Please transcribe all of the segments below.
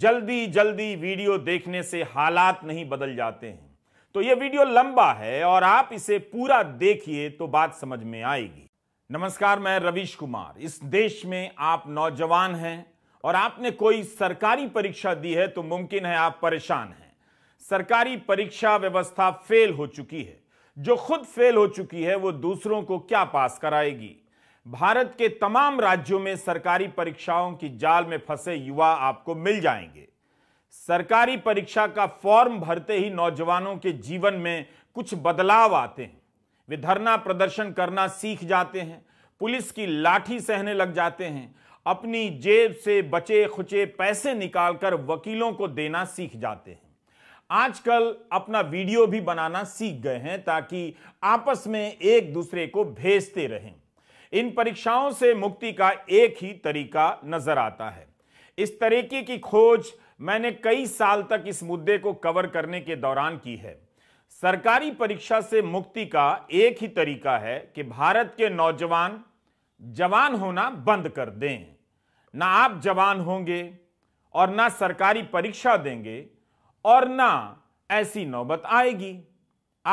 जल्दी जल्दी वीडियो देखने से हालात नहीं बदल जाते हैं तो यह वीडियो लंबा है और आप इसे पूरा देखिए तो बात समझ में आएगी नमस्कार मैं रविश कुमार इस देश में आप नौजवान हैं और आपने कोई सरकारी परीक्षा दी है तो मुमकिन है आप परेशान हैं सरकारी परीक्षा व्यवस्था फेल हो चुकी है जो खुद फेल हो चुकी है वो दूसरों को क्या पास कराएगी भारत के तमाम राज्यों में सरकारी परीक्षाओं की जाल में फंसे युवा आपको मिल जाएंगे सरकारी परीक्षा का फॉर्म भरते ही नौजवानों के जीवन में कुछ बदलाव आते हैं वे धरना प्रदर्शन करना सीख जाते हैं पुलिस की लाठी सहने लग जाते हैं अपनी जेब से बचे खुचे पैसे निकालकर वकीलों को देना सीख जाते हैं आजकल अपना वीडियो भी बनाना सीख गए हैं ताकि आपस में एक दूसरे को भेजते रहें इन परीक्षाओं से मुक्ति का एक ही तरीका नजर आता है इस तरीके की खोज मैंने कई साल तक इस मुद्दे को कवर करने के दौरान की है सरकारी परीक्षा से मुक्ति का एक ही तरीका है कि भारत के नौजवान जवान होना बंद कर दें ना आप जवान होंगे और ना सरकारी परीक्षा देंगे और ना ऐसी नौबत आएगी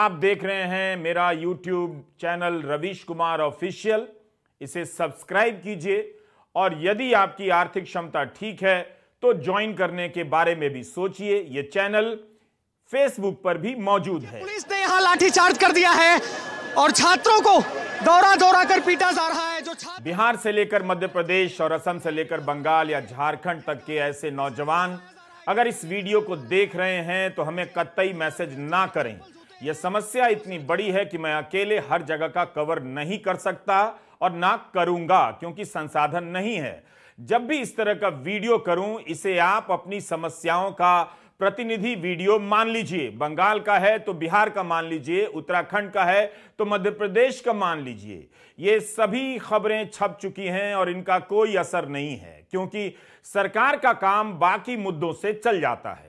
आप देख रहे हैं मेरा YouTube channel Ravish Kumar official इसे सब्सक्राइब कीजिए और यदि आपकी आर्थिक क्षमता ठीक है तो ज्वाइन करने के बारे में भी सोचिए यह चैनल फेसबुक पर भी मौजूद है पुलिस ने यहाँ लाठीचार्ज कर दिया है और छात्रों को दौरा दौरा कर पीटा जा रहा है जो बिहार से लेकर मध्य प्रदेश और असम से लेकर बंगाल या झारखंड तक के ऐसे नौजवान अगर इस वीडियो को देख रहे हैं तो हमें कतई मैसेज ना करें यह समस्या इतनी बड़ी है कि मैं अकेले हर जगह का कवर नहीं कर सकता और ना करूंगा क्योंकि संसाधन नहीं है जब भी इस तरह का वीडियो करूं इसे आप अपनी समस्याओं का प्रतिनिधि वीडियो मान लीजिए बंगाल का है तो बिहार का मान लीजिए उत्तराखंड का है तो मध्य प्रदेश का मान लीजिए ये सभी खबरें छप चुकी हैं और इनका कोई असर नहीं है क्योंकि सरकार का काम बाकी मुद्दों से चल जाता है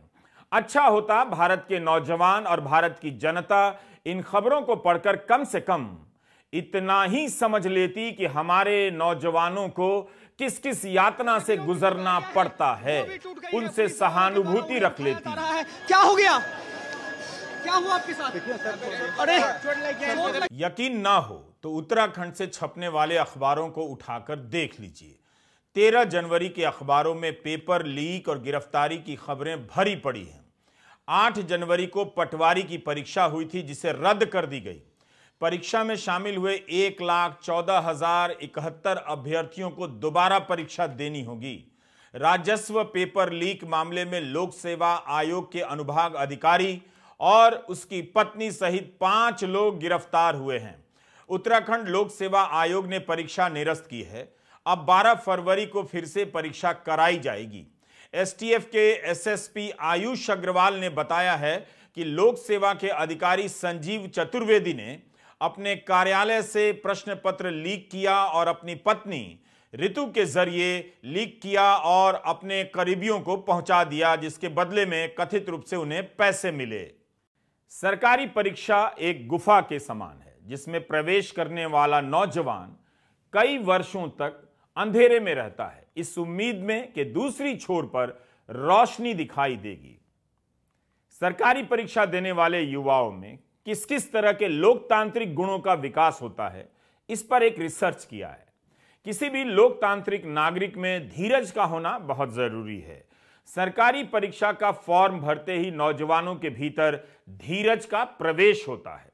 अच्छा होता भारत के नौजवान और भारत की जनता इन खबरों को पढ़कर कम से कम इतना ही समझ लेती कि हमारे नौजवानों को किस किस यातना से गुजरना पड़ता है उनसे सहानुभूति रख लेती क्या हो गया क्या हुआ आपके साथ अरे यकीन ना हो तो उत्तराखंड से छपने वाले अखबारों को उठाकर देख लीजिए तेरह जनवरी के अखबारों में पेपर लीक और गिरफ्तारी की खबरें भरी पड़ी हैं आठ जनवरी को पटवारी की परीक्षा हुई थी जिसे रद्द कर दी गई परीक्षा में शामिल हुए एक लाख चौदह हजार इकहत्तर अभ्यर्थियों को दोबारा परीक्षा देनी होगी राजस्व पेपर लीक मामले में लोक सेवा आयोग के अनुभाग अधिकारी और उसकी पत्नी सहित पांच लोग गिरफ्तार हुए हैं उत्तराखंड लोक सेवा आयोग ने परीक्षा निरस्त की है अब 12 फरवरी को फिर से परीक्षा कराई जाएगी एसटीएफ के एसएसपी आयुष अग्रवाल ने बताया है कि लोक सेवा के अधिकारी संजीव चतुर्वेदी ने अपने कार्यालय से प्रश्न पत्र लीक किया और अपनी पत्नी ऋतु के जरिए लीक किया और अपने करीबियों को पहुंचा दिया जिसके बदले में कथित रूप से उन्हें पैसे मिले सरकारी परीक्षा एक गुफा के समान है जिसमें प्रवेश करने वाला नौजवान कई वर्षों तक अंधेरे में रहता है इस उम्मीद में कि दूसरी छोर पर रोशनी दिखाई देगी सरकारी परीक्षा देने वाले युवाओं में किस किस तरह के लोकतांत्रिक गुणों का विकास होता है इस पर एक रिसर्च किया है किसी भी लोकतांत्रिक नागरिक में धीरज का होना बहुत जरूरी है सरकारी परीक्षा का फॉर्म भरते ही नौजवानों के भीतर धीरज का प्रवेश होता है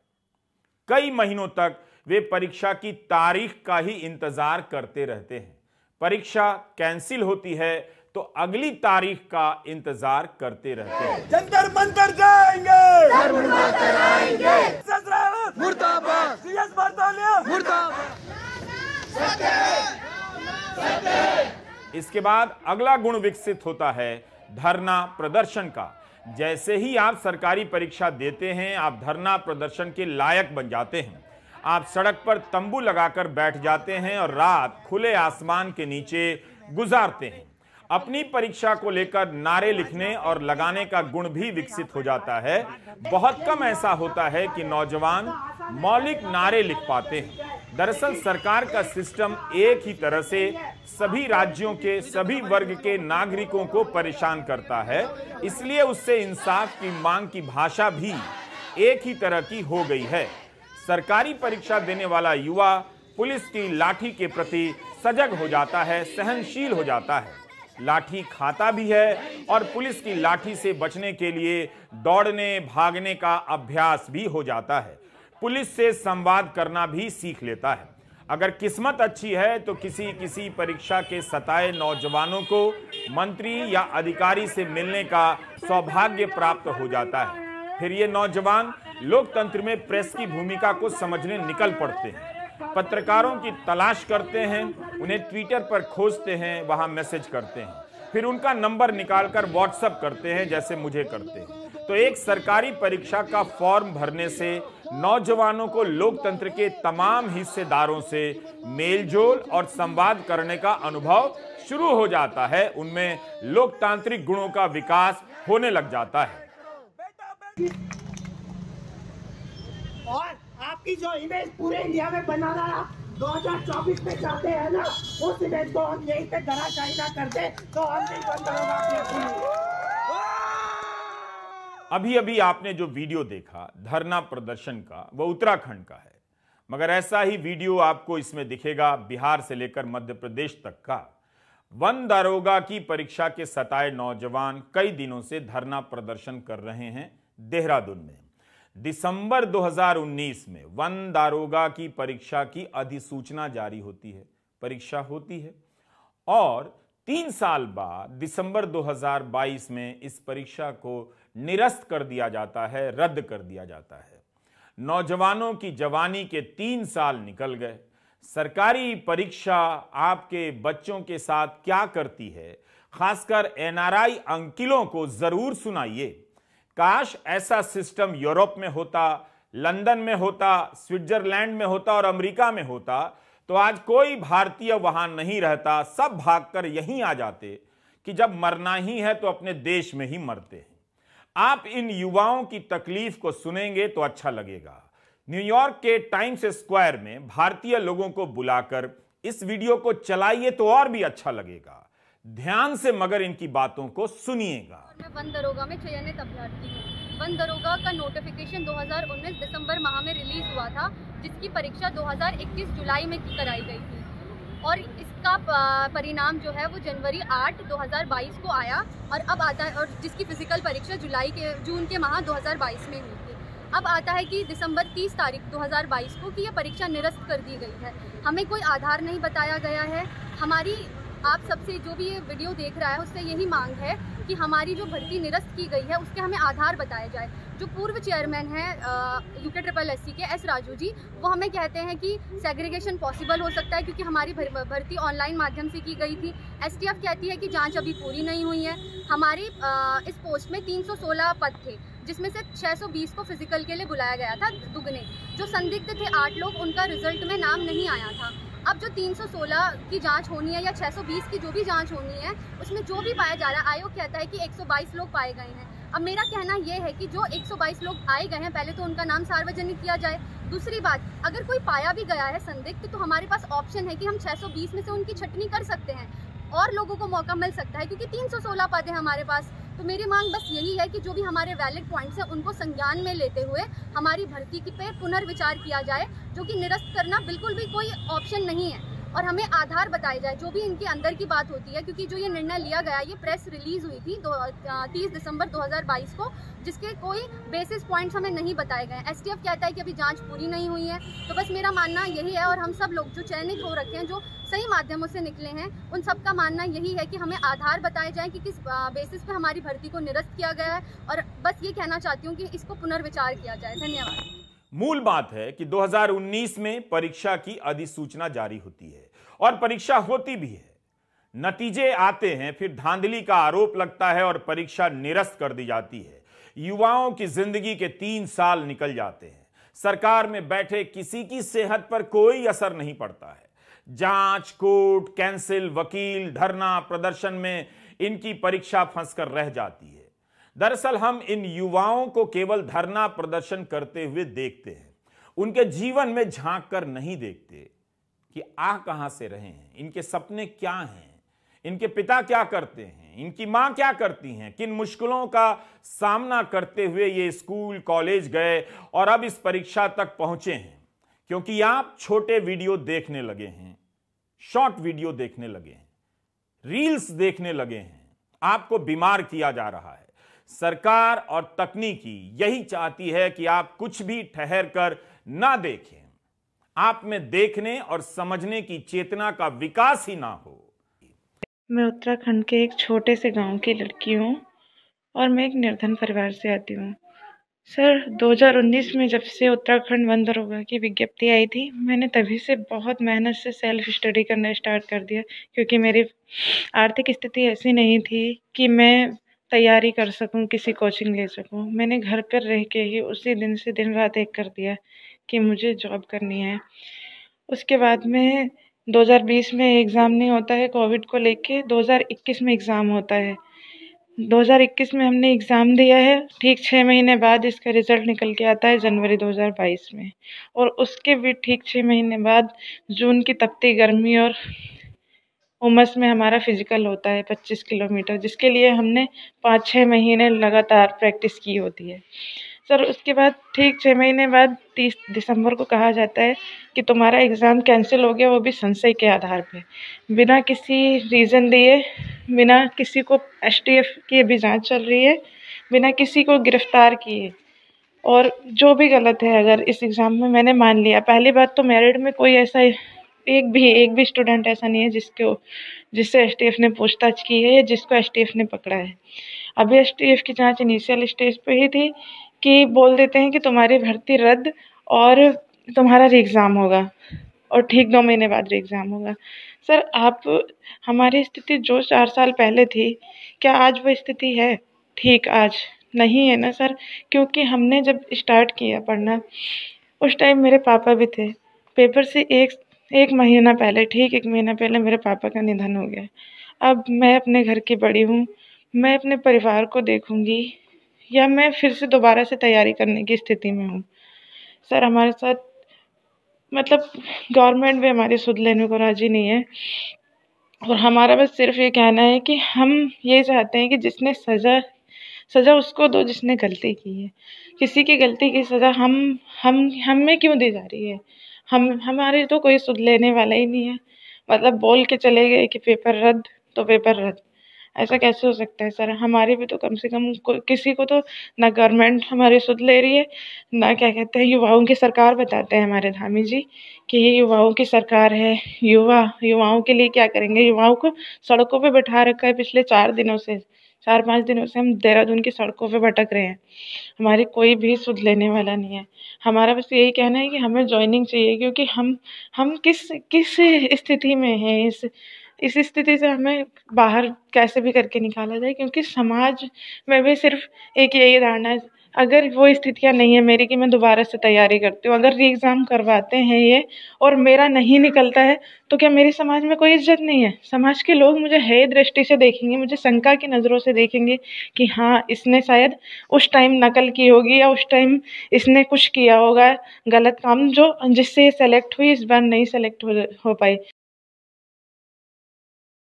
कई महीनों तक वे परीक्षा की तारीख का ही इंतजार करते रहते हैं परीक्षा कैंसिल होती है तो अगली तारीख का इंतजार करते रहते हैं जंतर मंतर जाएंगे इसके बाद अगला गुण विकसित होता है धरना प्रदर्शन का जैसे ही आप सरकारी परीक्षा देते हैं आप धरना प्रदर्शन के लायक बन जाते हैं आप सड़क पर तंबू लगाकर बैठ जाते हैं और रात खुले आसमान के नीचे गुजारते हैं अपनी परीक्षा को लेकर नारे लिखने और लगाने का गुण भी विकसित हो जाता है बहुत कम ऐसा होता है कि नौजवान मौलिक नारे लिख पाते हैं दरअसल सरकार का सिस्टम एक ही तरह से सभी राज्यों के सभी वर्ग के नागरिकों को परेशान करता है इसलिए उससे इंसाफ की मांग की भाषा भी एक ही तरह की हो गई है सरकारी परीक्षा देने वाला युवा पुलिस की लाठी के प्रति सजग हो जाता है सहनशील हो जाता है लाठी खाता भी है और पुलिस की लाठी से बचने के लिए दौड़ने भागने का अभ्यास भी हो जाता है पुलिस से संवाद करना भी सीख लेता है अगर किस्मत अच्छी है तो किसी किसी परीक्षा के सताए नौजवानों को मंत्री या अधिकारी से मिलने का सौभाग्य प्राप्त हो जाता है फिर ये नौजवान लोकतंत्र में प्रेस की भूमिका को समझने निकल पड़ते हैं पत्रकारों की तलाश करते हैं उन्हें ट्विटर पर खोजते हैं वहां मैसेज करते हैं फिर उनका नंबर निकालकर व्हाट्सअप करते हैं जैसे मुझे करते हैं तो एक सरकारी परीक्षा का फॉर्म भरने से नौजवानों को लोकतंत्र के तमाम हिस्सेदारों से मेलजोल और संवाद करने का अनुभव शुरू हो जाता है उनमें लोकतांत्रिक गुणों का विकास होने लग जाता है और आपकी जो इमेज पूरे इंडिया में बनाना रहा 2024 में चाहते हैं ना उस इमेज को हम यहीं पे धरा ना कर दे तो हम नहीं बंद अभी अभी आपने जो वीडियो देखा धरना प्रदर्शन का वो उत्तराखंड का है मगर ऐसा ही वीडियो आपको इसमें दिखेगा बिहार से लेकर मध्य प्रदेश तक का वन दारोगा की परीक्षा के सताए नौजवान कई दिनों से धरना प्रदर्शन कर रहे हैं देहरादून में दिसंबर 2019 में वन दारोगा की परीक्षा की अधिसूचना जारी होती है परीक्षा होती है और तीन साल बाद दिसंबर 2022 में इस परीक्षा को निरस्त कर दिया जाता है रद्द कर दिया जाता है नौजवानों की जवानी के तीन साल निकल गए सरकारी परीक्षा आपके बच्चों के साथ क्या करती है खासकर एनआरआई अंकिलों को जरूर सुनाइए काश ऐसा सिस्टम यूरोप में होता लंदन में होता स्विट्जरलैंड में होता और अमेरिका में होता तो आज कोई भारतीय वहां नहीं रहता सब भागकर यहीं आ जाते कि जब मरना ही है तो अपने देश में ही मरते हैं आप इन युवाओं की तकलीफ को सुनेंगे तो अच्छा लगेगा न्यूयॉर्क के टाइम्स स्क्वायर में भारतीय लोगों को बुलाकर इस वीडियो को चलाइए तो और भी अच्छा लगेगा ध्यान से मगर इनकी बातों को सुनिएगा मैं वन दरोगा में चयनित अभ्यर्थी हूँ वन दरोगा का नोटिफिकेशन 2019 दिसंबर माह में रिलीज हुआ था जिसकी परीक्षा 2021 जुलाई में कराई गई थी और इसका परिणाम जो है वो जनवरी 8 2022 को आया और अब आता है और जिसकी फिजिकल परीक्षा जुलाई के जून के माह 2022 में हुई थी अब आता है कि दिसंबर 30 तारीख 2022 को कि यह परीक्षा निरस्त कर दी गई है हमें कोई आधार नहीं बताया गया है हमारी आप सबसे जो भी ये वीडियो देख रहा है उससे यही मांग है कि हमारी जो भर्ती निरस्त की गई है उसके हमें आधार बताया जाए जो पूर्व चेयरमैन है यू के ट्रिपल एस के एस राजू जी वो हमें कहते हैं कि सेग्रीगेशन पॉसिबल हो सकता है क्योंकि हमारी भर्ती ऑनलाइन माध्यम से की गई थी एस कहती है कि जाँच अभी पूरी नहीं हुई है हमारी इस पोस्ट में 316 पद थे जिसमें से 620 को फिजिकल के लिए बुलाया गया था दुगने जो संदिग्ध थे आठ लोग उनका रिजल्ट में नाम नहीं आया था अब जो 316 की जांच होनी है या 620 की जो भी जांच होनी है उसमें जो भी पाया जा रहा है आयोग कहता है कि 122 लोग पाए गए हैं अब मेरा कहना यह है कि जो 122 लोग आए गए हैं पहले तो उनका नाम सार्वजनिक किया जाए दूसरी बात अगर कोई पाया भी गया है संदिग्ध तो हमारे पास ऑप्शन है कि हम छः में से उनकी छटनी कर सकते हैं और लोगों को मौका मिल सकता है क्योंकि तीन पद है हमारे पास तो मेरी मांग बस यही है कि जो भी हमारे वैलिड पॉइंट्स हैं उनको संज्ञान में लेते हुए हमारी भर्ती पे पुनर्विचार किया जाए जो कि निरस्त करना बिल्कुल भी कोई ऑप्शन नहीं है और हमें आधार बताया जाए जो भी इनके अंदर की बात होती है क्योंकि जो ये निर्णय लिया गया ये प्रेस रिलीज हुई थी दो तीस दिसंबर 2022 को जिसके कोई बेसिस पॉइंट्स हमें नहीं बताए गए एस कहता है कि अभी जांच पूरी नहीं हुई है तो बस मेरा मानना यही है और हम सब लोग जो चयनित हो रखे हैं जो सही माध्यमों से निकले हैं उन सब का मानना यही है कि हमें आधार बताए जाएं कि किस बेसिस पे हमारी भर्ती को निरस्त किया गया है और बस ये कहना चाहती हूँ कि इसको पुनर्विचार किया जाए धन्यवाद मूल बात है कि 2019 में परीक्षा की अधिसूचना जारी होती है और परीक्षा होती भी है नतीजे आते हैं फिर धांधली का आरोप लगता है और परीक्षा निरस्त कर दी जाती है युवाओं की जिंदगी के तीन साल निकल जाते हैं सरकार में बैठे किसी की सेहत पर कोई असर नहीं पड़ता है जांच कोर्ट कैंसिल वकील धरना प्रदर्शन में इनकी परीक्षा फंसकर रह जाती है दरअसल हम इन युवाओं को केवल धरना प्रदर्शन करते हुए देखते हैं उनके जीवन में झांक कर नहीं देखते कि आ कहां से रहे हैं इनके सपने क्या हैं इनके पिता क्या करते हैं इनकी मां क्या करती हैं किन मुश्किलों का सामना करते हुए ये स्कूल कॉलेज गए और अब इस परीक्षा तक पहुंचे हैं क्योंकि आप छोटे वीडियो देखने लगे हैं शॉर्ट वीडियो देखने लगे हैं रील्स देखने लगे हैं आपको बीमार किया जा रहा है सरकार और तकनीकी यही चाहती है कि आप कुछ भी ठहर कर ना देखें आप में देखने और समझने की चेतना का विकास ही ना हो मैं उत्तराखंड के एक छोटे से गांव की लड़की हूँ और मैं एक निर्धन परिवार से आती हूँ सर 2019 में जब से उत्तराखंड वन दरोगा की विज्ञप्ति आई थी मैंने तभी से बहुत मेहनत से सेल्फ स्टडी करना स्टार्ट कर दिया क्योंकि मेरी आर्थिक स्थिति ऐसी नहीं थी कि मैं तैयारी कर सकूं किसी कोचिंग ले सकूं मैंने घर पर रह के ही उसी दिन से दिन रात एक कर दिया कि मुझे जॉब करनी है उसके बाद में 2020 में एग्ज़ाम नहीं होता है कोविड को लेके 2021 में एग्ज़ाम होता है 2021 में हमने एग्ज़ाम दिया है ठीक छः महीने बाद इसका रिज़ल्ट निकल के आता है जनवरी 2022 में और उसके भी ठीक छः महीने बाद जून की तपती गर्मी और उमस में हमारा फिज़िकल होता है 25 किलोमीटर जिसके लिए हमने पाँच छः महीने लगातार प्रैक्टिस की होती है सर उसके बाद ठीक छः महीने बाद तीस दिसंबर को कहा जाता है कि तुम्हारा एग्ज़ाम कैंसिल हो गया वो भी संशय के आधार पे बिना किसी रीज़न दिए बिना किसी को एस टी एफ की अभी जाँच चल रही है बिना किसी को गिरफ्तार किए और जो भी गलत है अगर इस एग्ज़ाम में मैंने मान लिया पहली बात तो मेरिट में कोई ऐसा एक भी एक भी स्टूडेंट ऐसा नहीं है जिसको जिससे एस ने पूछताछ की है या जिसको एस ने पकड़ा है अभी एस की जांच इनिशियल स्टेज पे ही थी कि बोल देते हैं कि तुम्हारी भर्ती रद्द और तुम्हारा री एग्ज़ाम होगा और ठीक दो महीने बाद री एग्ज़ाम होगा सर आप हमारी स्थिति जो चार साल पहले थी क्या आज वो स्थिति है ठीक आज नहीं है ना सर क्योंकि हमने जब स्टार्ट किया पढ़ना उस टाइम मेरे पापा भी थे पेपर से एक एक महीना पहले ठीक एक महीना पहले मेरे पापा का निधन हो गया अब मैं अपने घर की बड़ी हूँ मैं अपने परिवार को देखूँगी या मैं फिर से दोबारा से तैयारी करने की स्थिति में हूँ सर हमारे साथ मतलब गवर्नमेंट भी हमारी सुध लेने को राज़ी नहीं है और हमारा बस सिर्फ ये कहना है कि हम ये चाहते हैं कि जिसने सज़ा सज़ा उसको दो जिसने गलती की है किसी की गलती की सज़ा हम हम हमें क्यों दी जा रही है हम हमारे तो कोई सुध लेने वाला ही नहीं है मतलब बोल के चले गए कि पेपर रद्द तो पेपर रद्द ऐसा कैसे हो सकता है सर हमारे भी तो कम से कम को, किसी को तो ना गवर्नमेंट हमारी सुध ले रही है ना क्या कहते हैं युवाओं की सरकार बताते हैं हमारे धामी जी कि ये युवाओं की सरकार है युवा युवाओं के लिए क्या करेंगे युवाओं को सड़कों पर बैठा रखा है पिछले चार दिनों से चार पाँच दिनों से हम देहरादून की सड़कों पर भटक रहे हैं हमारी कोई भी सुध लेने वाला नहीं है हमारा बस यही कहना है कि हमें ज्वाइनिंग चाहिए क्योंकि हम हम किस किस स्थिति में हैं इस इस स्थिति से हमें बाहर कैसे भी करके निकाला जाए क्योंकि समाज में भी सिर्फ एक यही धारणा है अगर वो स्थितियाँ नहीं है मेरी कि मैं दोबारा से तैयारी करती हूँ अगर री एग्ज़ाम करवाते हैं ये और मेरा नहीं निकलता है तो क्या मेरे समाज में कोई इज्जत नहीं है समाज के लोग मुझे है दृष्टि से देखेंगे मुझे शंका की नज़रों से देखेंगे कि हाँ इसने शायद उस टाइम नकल की होगी या उस टाइम इसने कुछ किया होगा गलत काम जो जिससे ये सेलेक्ट हुई इस बार नहीं सेलेक्ट हो हो पाई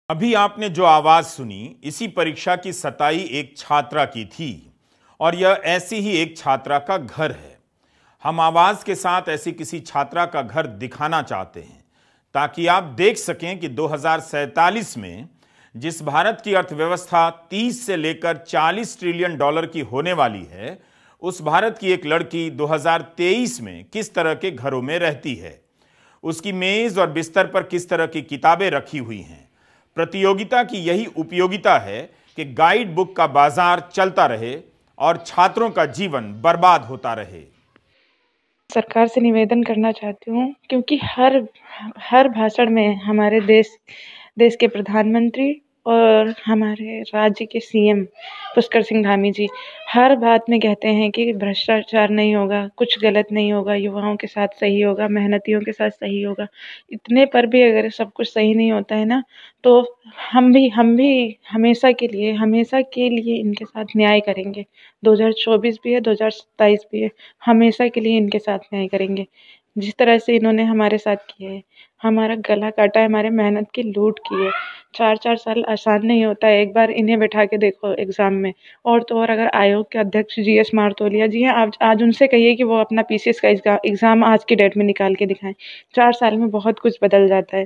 अभी आपने जो आवाज़ सुनी इसी परीक्षा की सताई एक छात्रा की थी और यह ऐसी ही एक छात्रा का घर है हम आवाज़ के साथ ऐसी किसी छात्रा का घर दिखाना चाहते हैं ताकि आप देख सकें कि दो में जिस भारत की अर्थव्यवस्था 30 से लेकर 40 ट्रिलियन डॉलर की होने वाली है उस भारत की एक लड़की 2023 में किस तरह के घरों में रहती है उसकी मेज़ और बिस्तर पर किस तरह की किताबें रखी हुई हैं प्रतियोगिता की यही उपयोगिता है कि गाइड बुक का बाजार चलता रहे और छात्रों का जीवन बर्बाद होता रहे सरकार से निवेदन करना चाहती हूँ क्योंकि हर हर भाषण में हमारे देश देश के प्रधानमंत्री और हमारे राज्य के सी एम पुष्कर सिंह धामी जी हर बात में कहते हैं कि भ्रष्टाचार नहीं होगा कुछ गलत नहीं होगा युवाओं के साथ सही होगा मेहनतियों के साथ सही होगा इतने पर भी अगर सब कुछ सही नहीं होता है ना तो हम भी हम भी हमेशा के लिए हमेशा के लिए इनके साथ न्याय करेंगे 2024 भी है 2027 भी है हमेशा के लिए इनके साथ न्याय करेंगे जिस तरह से इन्होंने हमारे साथ किया है हमारा गला काटा है हमारे मेहनत की लूट की है चार चार साल आसान नहीं होता है एक बार इन्हें बैठा के देखो एग्ज़ाम में और तो और अगर आयोग के अध्यक्ष जी एस मारतोलिया जी हैं आज आज उनसे कहिए कि वो अपना पी सी एस का एग्ज़ाम आज की डेट में निकाल के दिखाएं चार साल में बहुत कुछ बदल जाता है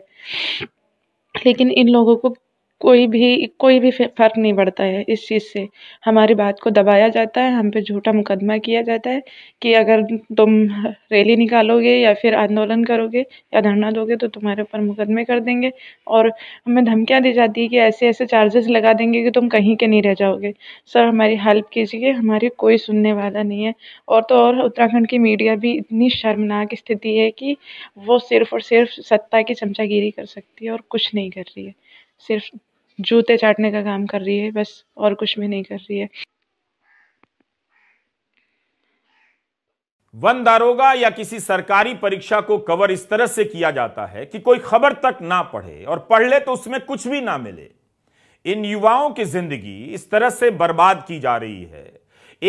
लेकिन इन लोगों को कोई भी कोई भी फ़र्क नहीं पड़ता है इस चीज़ से हमारी बात को दबाया जाता है हम पे झूठा मुकदमा किया जाता है कि अगर तुम रैली निकालोगे या फिर आंदोलन करोगे या धरना दोगे तो तुम्हारे ऊपर मुकदमे कर देंगे और हमें धमकियाँ दी जाती है कि ऐसे ऐसे चार्जेस लगा देंगे कि तुम कहीं के नहीं रह जाओगे सर हमारी हेल्प कीजिए हमारी कोई सुनने वाला नहीं है और तो और उत्तराखंड की मीडिया भी इतनी शर्मनाक स्थिति है कि वो सिर्फ और सिर्फ सत्ता की चमचागिरी कर सकती है और कुछ नहीं कर रही है सिर्फ जूते चाटने का काम कर रही है बस और कुछ भी नहीं कर रही है वन दारोगा या किसी सरकारी परीक्षा को कवर इस तरह से किया जाता है कि कोई खबर तक ना पढ़े और पढ़ ले तो उसमें कुछ भी ना मिले इन युवाओं की जिंदगी इस तरह से बर्बाद की जा रही है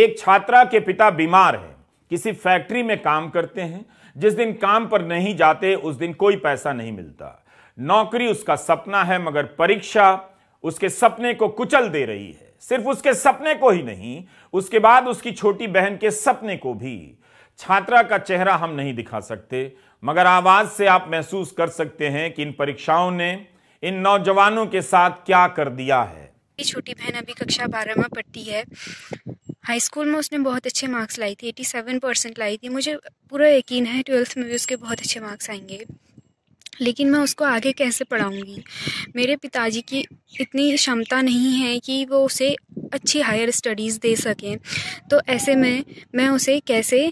एक छात्रा के पिता बीमार हैं किसी फैक्ट्री में काम करते हैं जिस दिन काम पर नहीं जाते उस दिन कोई पैसा नहीं मिलता नौकरी उसका सपना है मगर परीक्षा उसके सपने को कुचल दे रही है सिर्फ उसके सपने को ही नहीं उसके बाद उसकी छोटी बहन के सपने को भी छात्रा का चेहरा हम नहीं दिखा सकते मगर आवाज से आप महसूस कर सकते हैं कि इन परीक्षाओं ने इन नौजवानों के साथ क्या कर दिया है मेरी छोटी बहन अभी कक्षा बारह में पढ़ती है हाई स्कूल में उसने बहुत अच्छे मार्क्स लाई थी 87 परसेंट लाई थी मुझे पूरा यकीन है ट्वेल्थ में भी उसके बहुत अच्छे मार्क्स आएंगे लेकिन मैं उसको आगे कैसे पढ़ाऊँगी मेरे पिताजी की इतनी क्षमता नहीं है कि वो उसे अच्छी हायर स्टडीज़ दे सकें तो ऐसे में मैं उसे कैसे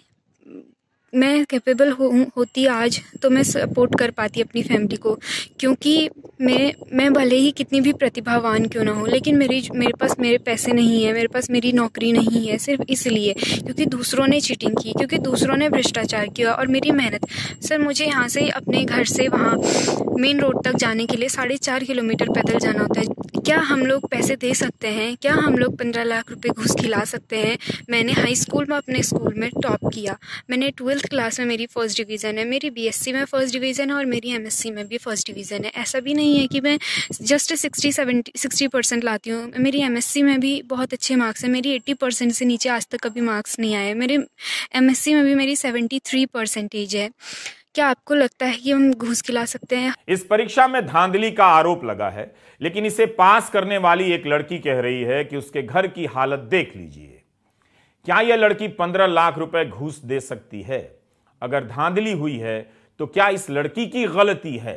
मैं कैपेबल हो होती आज तो मैं सपोर्ट कर पाती अपनी फैमिली को क्योंकि मैं मैं भले ही कितनी भी प्रतिभावान क्यों ना हो लेकिन मेरी मेरे पास मेरे पैसे नहीं है मेरे पास मेरी नौकरी नहीं है सिर्फ इसलिए क्योंकि दूसरों ने चीटिंग की क्योंकि दूसरों ने भ्रष्टाचार किया और मेरी मेहनत सर मुझे यहाँ से अपने घर से वहाँ मेन रोड तक जाने के लिए साढ़े चार किलोमीटर पैदल जाना होता है क्या हम लोग पैसे दे सकते हैं क्या हम लोग पंद्रह लाख रुपए घूस खिला सकते हैं मैंने हाई स्कूल में अपने स्कूल में टॉप किया मैंने ट्वेल्थ क्लास में मेरी फ़र्स्ट डिवीज़न है मेरी बीएससी में फ़र्स्ट डिवीज़न है और मेरी एमएससी में भी फ़र्स्ट डिवीज़न है ऐसा भी नहीं है कि मैं just sixty seventy sixty percent लाती हूँ मेरी एम में भी बहुत अच्छे मार्क्स हैं मेरी एट्टी परसेंट से नीचे आज तक कभी मार्क्स नहीं आए मेरे एम में भी मेरी सेवेंटी थ्री परसेंटेज है क्या आपको लगता है कि हम घूस खिला सकते हैं इस परीक्षा में धांधली का आरोप लगा है लेकिन इसे पास करने वाली एक लड़की कह रही है कि उसके घर की हालत देख लीजिए क्या यह लड़की पंद्रह लाख रुपए घूस दे सकती है अगर धांधली हुई है तो क्या इस लड़की की गलती है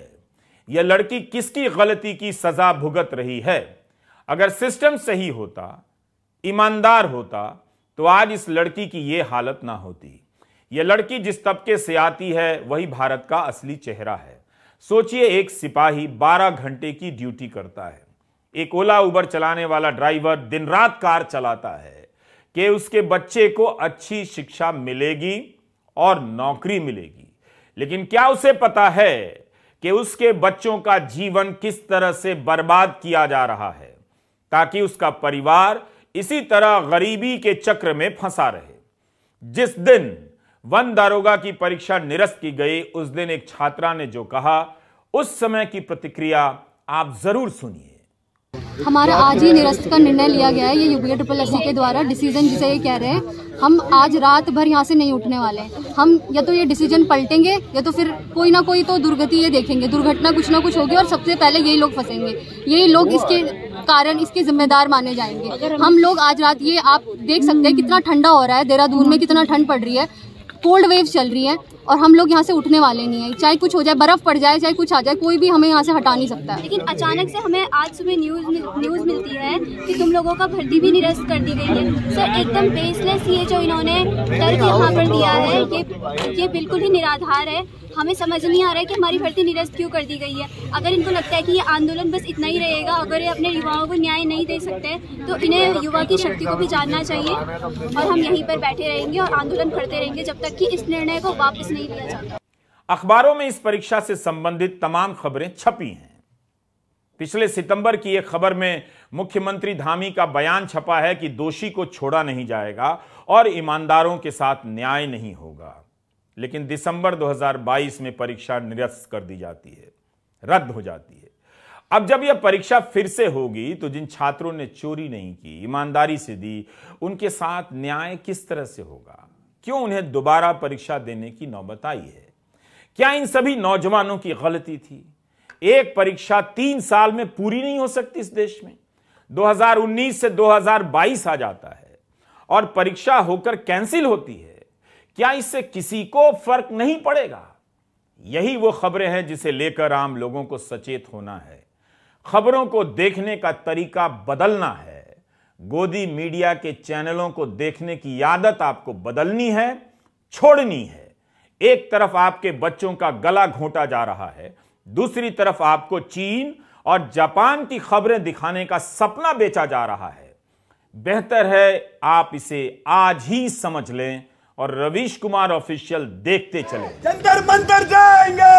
यह लड़की किसकी गलती की सजा भुगत रही है अगर सिस्टम सही होता ईमानदार होता तो आज इस लड़की की यह हालत ना होती यह लड़की जिस तबके से आती है वही भारत का असली चेहरा है सोचिए एक सिपाही 12 घंटे की ड्यूटी करता है एक ओला उबर चलाने वाला ड्राइवर दिन रात कार चलाता है कि उसके बच्चे को अच्छी शिक्षा मिलेगी और नौकरी मिलेगी लेकिन क्या उसे पता है कि उसके बच्चों का जीवन किस तरह से बर्बाद किया जा रहा है ताकि उसका परिवार इसी तरह गरीबी के चक्र में फंसा रहे जिस दिन वन दारोगा की परीक्षा निरस्त की गई उस दिन एक छात्रा ने जो कहा उस समय की प्रतिक्रिया आप जरूर सुनिए हमारा आज ही निरस्त का निर्णय लिया गया है ये यूबीए ट्रिपल एस के द्वारा डिसीजन जिसे ये कह रहे हैं हम आज रात भर यहाँ से नहीं उठने वाले हैं हम या तो ये डिसीजन पलटेंगे या तो फिर कोई ना कोई तो दुर्गति ये देखेंगे दुर्घटना कुछ ना कुछ होगी और सबसे पहले यही लोग फंसेंगे यही लोग इसके कारण इसके जिम्मेदार माने जाएंगे हम लोग आज रात ये आप देख सकते हैं कितना ठंडा हो रहा है देहरादून में कितना ठंड पड़ रही है कोल्ड वेव चल रही है और हम लोग यहाँ से उठने वाले नहीं है चाहे कुछ हो जाए बर्फ़ पड़ जाए चाहे कुछ आ जाए कोई भी हमें यहाँ से हटा नहीं सकता है लेकिन अचानक से हमें आज सुबह न्यूज़ मिल, न्यूज़ मिलती है कि तुम लोगों का भर्ती भी निरस्त कर दी गई है सर एकदम बेसलेस ये जो इन्होंने डर यहाँ पर दिया है ये ये बिल्कुल ही निराधार है हमें समझ नहीं आ रहा है कि हमारी भर्ती निरस्त क्यों कर दी गई है अगर इनको लगता है कि ये आंदोलन बस इतना ही रहेगा अगर ये अपने युवाओं को न्याय नहीं दे सकते तो इन्हें युवा की शक्ति को भी जानना चाहिए और हम यहीं पर बैठे रहेंगे और आंदोलन करते रहेंगे जब तक कि इस निर्णय को वापस नहीं लिया जाता अखबारों में इस परीक्षा से संबंधित तमाम खबरें छपी हैं पिछले सितंबर की एक खबर में मुख्यमंत्री धामी का बयान छपा है कि दोषी को छोड़ा नहीं जाएगा और ईमानदारों के साथ न्याय नहीं होगा लेकिन दिसंबर 2022 में परीक्षा निरस्त कर दी जाती है रद्द हो जाती है अब जब यह परीक्षा फिर से होगी तो जिन छात्रों ने चोरी नहीं की ईमानदारी से दी उनके साथ न्याय किस तरह से होगा क्यों उन्हें दोबारा परीक्षा देने की नौबत आई है क्या इन सभी नौजवानों की गलती थी एक परीक्षा तीन साल में पूरी नहीं हो सकती इस देश में 2019 से 2022 आ जाता है और परीक्षा होकर कैंसिल होती है क्या इससे किसी को फर्क नहीं पड़ेगा यही वो खबरें हैं जिसे लेकर आम लोगों को सचेत होना है खबरों को देखने का तरीका बदलना है गोदी मीडिया के चैनलों को देखने की आदत आपको बदलनी है छोड़नी है एक तरफ आपके बच्चों का गला घोंटा जा रहा है दूसरी तरफ आपको चीन और जापान की खबरें दिखाने का सपना बेचा जा रहा है बेहतर है आप इसे आज ही समझ लें और रवीश कुमार ऑफिशियल देखते चले जंतर मंतर जाएंगे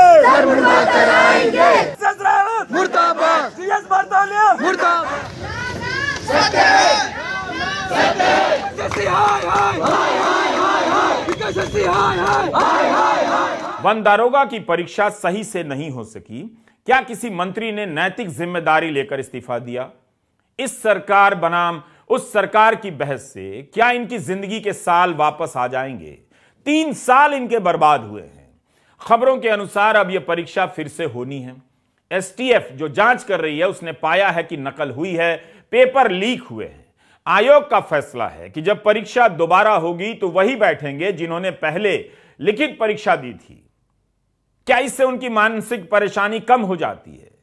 वन दारोगा की परीक्षा सही से नहीं हो सकी क्या किसी मंत्री ने नैतिक जिम्मेदारी लेकर इस्तीफा दिया इस सरकार बनाम उस सरकार की बहस से क्या इनकी जिंदगी के साल वापस आ जाएंगे तीन साल इनके बर्बाद हुए हैं खबरों के अनुसार अब यह परीक्षा फिर से होनी है एसटीएफ जो जांच कर रही है उसने पाया है कि नकल हुई है पेपर लीक हुए हैं आयोग का फैसला है कि जब परीक्षा दोबारा होगी तो वही बैठेंगे जिन्होंने पहले लिखित परीक्षा दी थी क्या इससे उनकी मानसिक परेशानी कम हो जाती है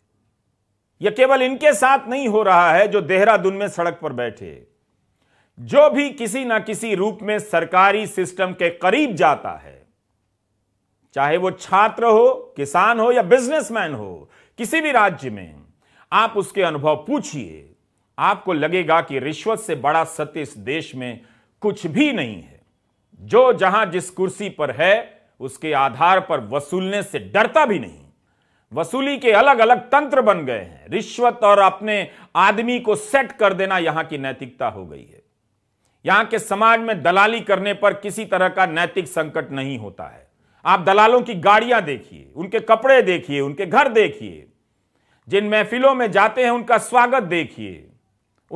यह केवल इनके साथ नहीं हो रहा है जो देहरादून में सड़क पर बैठे जो भी किसी ना किसी रूप में सरकारी सिस्टम के करीब जाता है चाहे वो छात्र हो किसान हो या बिजनेसमैन हो किसी भी राज्य में आप उसके अनुभव पूछिए आपको लगेगा कि रिश्वत से बड़ा सत्य इस देश में कुछ भी नहीं है जो जहां जिस कुर्सी पर है उसके आधार पर वसूलने से डरता भी नहीं वसूली के अलग अलग तंत्र बन गए हैं रिश्वत और अपने आदमी को सेट कर देना यहां की नैतिकता हो गई है यहां के समाज में दलाली करने पर किसी तरह का नैतिक संकट नहीं होता है आप दलालों की गाड़ियां देखिए उनके कपड़े देखिए उनके घर देखिए जिन महफिलों में जाते हैं उनका स्वागत देखिए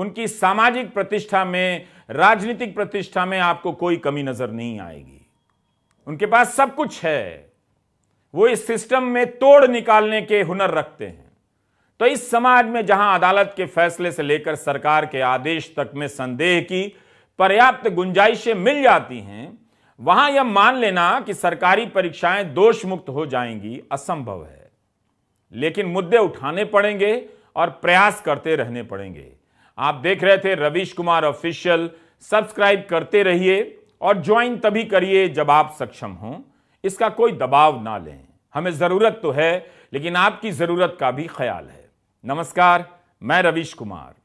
उनकी सामाजिक प्रतिष्ठा में राजनीतिक प्रतिष्ठा में आपको कोई कमी नजर नहीं आएगी उनके पास सब कुछ है वो इस सिस्टम में तोड़ निकालने के हुनर रखते हैं तो इस समाज में जहां अदालत के फैसले से लेकर सरकार के आदेश तक में संदेह की पर्याप्त गुंजाइशें मिल जाती हैं वहां यह मान लेना कि सरकारी परीक्षाएं दोष मुक्त हो जाएंगी असंभव है लेकिन मुद्दे उठाने पड़ेंगे और प्रयास करते रहने पड़ेंगे आप देख रहे थे रवीश कुमार ऑफिशियल सब्सक्राइब करते रहिए और ज्वाइन तभी करिए जब आप सक्षम हों इसका कोई दबाव ना लें हमें ज़रूरत तो है लेकिन आपकी ज़रूरत का भी ख्याल है नमस्कार मैं रवीश कुमार